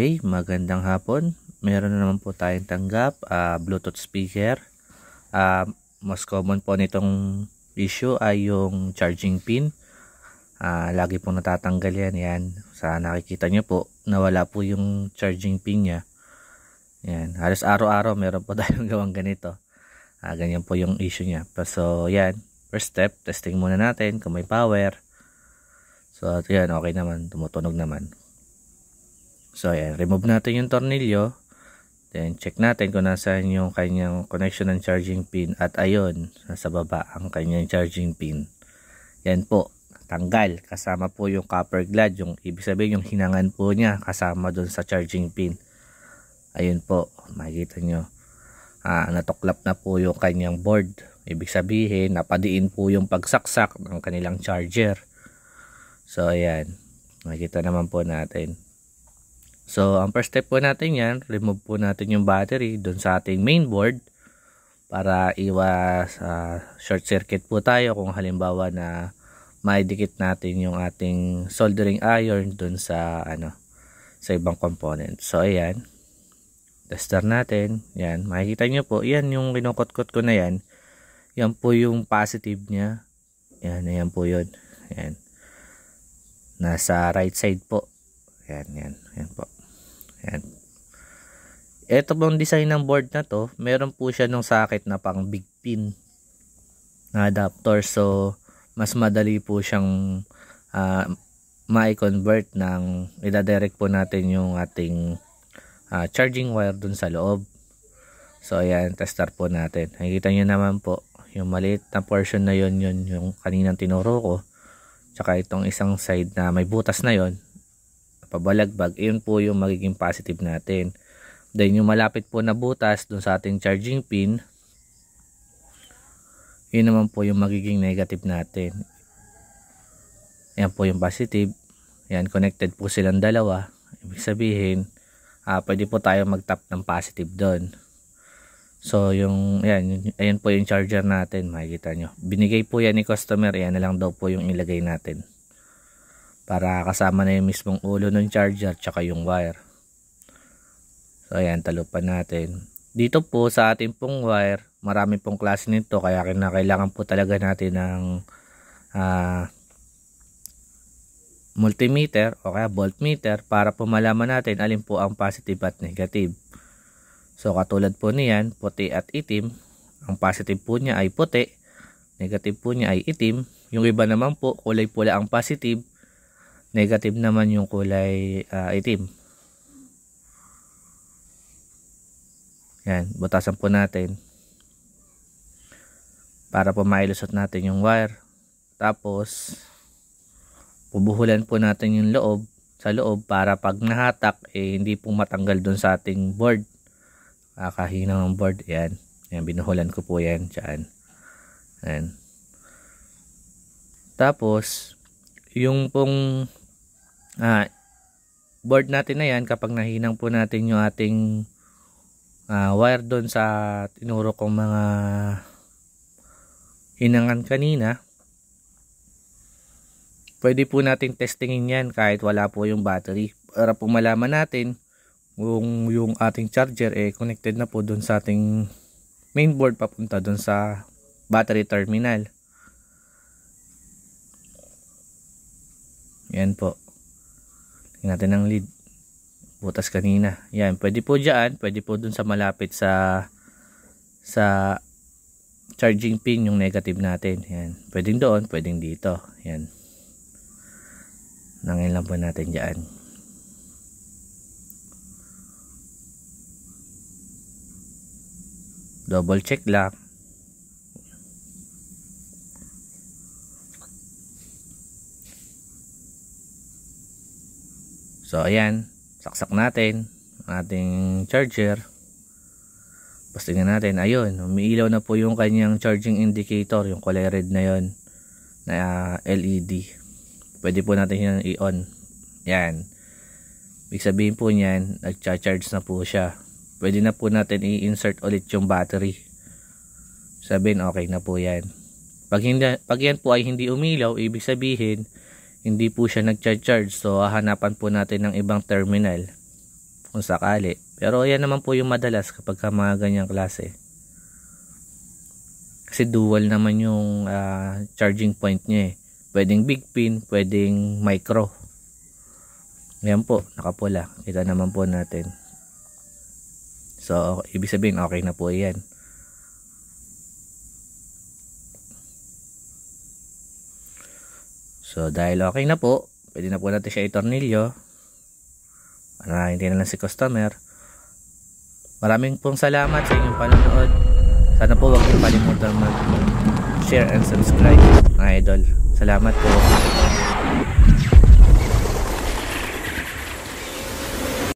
Okay, magandang hapon. Meron na naman po tayong tanggap, uh, Bluetooth speaker. Uh, most common po nitong issue ay yung charging pin. Uh, lagi po natatanggal yan. yan. Sa nakikita nyo po, nawala po yung charging pin niya. Yan. Halos araw-araw meron po tayong gawang ganito. Uh, ganyan po yung issue niya. So, yan. First step, testing muna natin kung may power. So, yan. Okay naman. Tumutunog naman. So ayan, remove natin yung tornilyo. Then check natin kung nasaan yung kanyang connection ng charging pin. At ayun, nasa baba ang kanyang charging pin. Yan po, tanggal. Kasama po yung copper glad. Yung ibig sabihin yung hinangan po niya kasama don sa charging pin. Ayun po, makikita nyo. Ah, natuklap na po yung kanyang board. Ibig sabihin, napadiin po yung pagsaksak ng kanilang charger. So ayan, makikita naman po natin. So, ang first step po natin yan, remove po natin yung battery doon sa ating mainboard para iwas uh, short circuit po tayo kung halimbawa na maidikit natin yung ating soldering iron doon sa ano sa ibang component. So, ayan. Tester natin. Yan. Makikita nyo po. Yan yung kinukot-kot ko na yan. Yan po yung positive niya. Yan. Ayan po yun. Yan. Nasa right side po. Yan. Yan. Yan po. Ayan. Ito pong design ng board na to, meron po siya ng socket na pang big pin na adapter. So, mas madali po siyang uh, ma-convert ng idadirect po natin yung ating uh, charging wire dun sa loob. So, ayan, testar po natin. Nakikita nyo naman po, yung maliit na portion na yon yun yung kaninang tinuro ko. Tsaka itong isang side na may butas na yon pabalagbag, ayun po yung magiging positive natin. Then yung malapit po na butas dun sa ating charging pin, yun naman po yung magiging negative natin. Ayan po yung positive. Ayan, connected po silang dalawa. Ibig sabihin, uh, pwede po tayo mag-tap ng positive doon. So, yung, ayan, ayan po yung charger natin, makikita nyo. Binigay po yan ni customer, ayan na lang daw po yung ilagay natin para kasama na yung mismong ulo ng charger tsaka yung wire so ayan talupan natin dito po sa ating pong wire marami pong klase nito kaya kailangan po talaga natin ng uh, multimeter o kaya voltmeter para po malaman natin alin po ang positive at negative so katulad po niyan puti at itim ang positive po niya ay puti negative po niya ay itim yung iba naman po kulay pula ang positive negative naman yung kulay uh, itim yan butasan po natin para po mailusot natin yung wire tapos pubuhulan po natin yung loob sa loob para pag nahatak eh, hindi po matanggal dun sa ating board kakahinang ah, ng board yan, yan binuhulan ko po yan dyan yan tapos yung pong uh, board natin na yan kapag nahinang po natin yung ating uh, wire doon sa tinuro kong mga hinangan kanina pwede po natin testingin yan kahit wala po yung battery para po malaman natin kung yung ating charger eh connected na po doon sa ating mainboard papunta doon sa battery terminal yan po Tingnan natin ang lead. Butas kanina. Yan, pwede po diyan, pwede po dun sa malapit sa sa charging pin yung negative natin. Yan, pwedeng doon, pwedeng dito. Yan. Nangin lang po natin diyan. Double check lang. So ayan, saksak natin ating charger. Tapos natin, ayun, umiilaw na po yung kanyang charging indicator, yung kulay red na yon na uh, ah, LED. Pwede po natin yan i-on. Yan. Ibig sabihin po niyan, nagcha-charge na po siya. Pwede na po natin i-insert ulit yung battery. Sabihin, okay na po yan. Pag, hindi, pag yan po ay hindi umilaw, ibig sabihin, hindi po siya nagcha-charge so hahanapan po natin ng ibang terminal kung sakali pero ayan naman po yung madalas kapag ka mga ganyang klase kasi dual naman yung uh, charging point niya eh pwedeng big pin pwedeng micro ayan po nakapula kita naman po natin so ibig sabihin okay na po yan So dahil okay na po, pwede na po natin siya itornilyo para hindi na lang si customer. Maraming pong salamat sa inyong panonood. Sana po huwag niyo palimutan mag-share and subscribe mga idol. Salamat po.